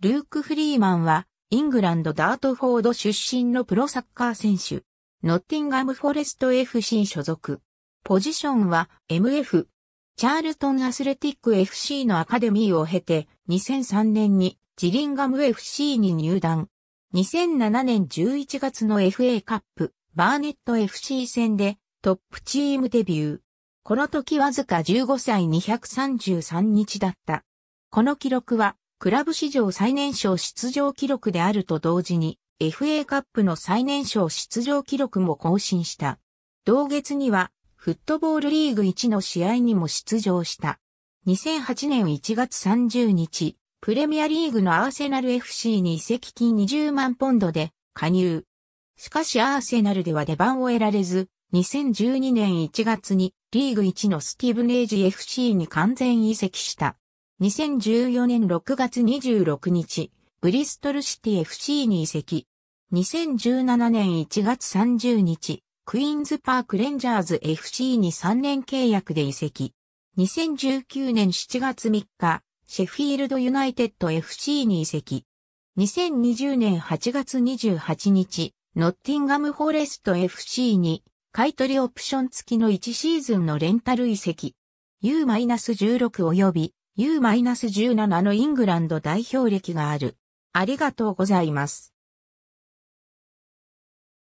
ルーク・フリーマンは、イングランド・ダートフォード出身のプロサッカー選手、ノッティンガム・フォレスト FC 所属。ポジションは MF、チャールトン・アスレティック FC のアカデミーを経て、2003年にジリンガム FC に入団。2007年11月の FA カップ、バーネット FC 戦でトップチームデビュー。この時わずか15歳233日だった。この記録はクラブ史上最年少出場記録であると同時に、FA カップの最年少出場記録も更新した。同月には、フットボールリーグ1の試合にも出場した。2008年1月30日、プレミアリーグのアーセナル FC に移籍金20万ポンドで加入。しかしアーセナルでは出番を得られず、2012年1月にリーグ1のスティーブネージ FC に完全移籍した。2014年6月26日、ブリストルシティ FC に移籍。2017年1月30日、クイーンズパークレンジャーズ FC に3年契約で移籍。2019年7月3日、シェフィールドユナイテッド FC に移籍。2020年8月28日、ノッティンガムフォレスト FC に買取オプション付きの1シーズンのレンタル移籍。U-16 及び U-17 のイングランド代表歴がある。ありがとうございます。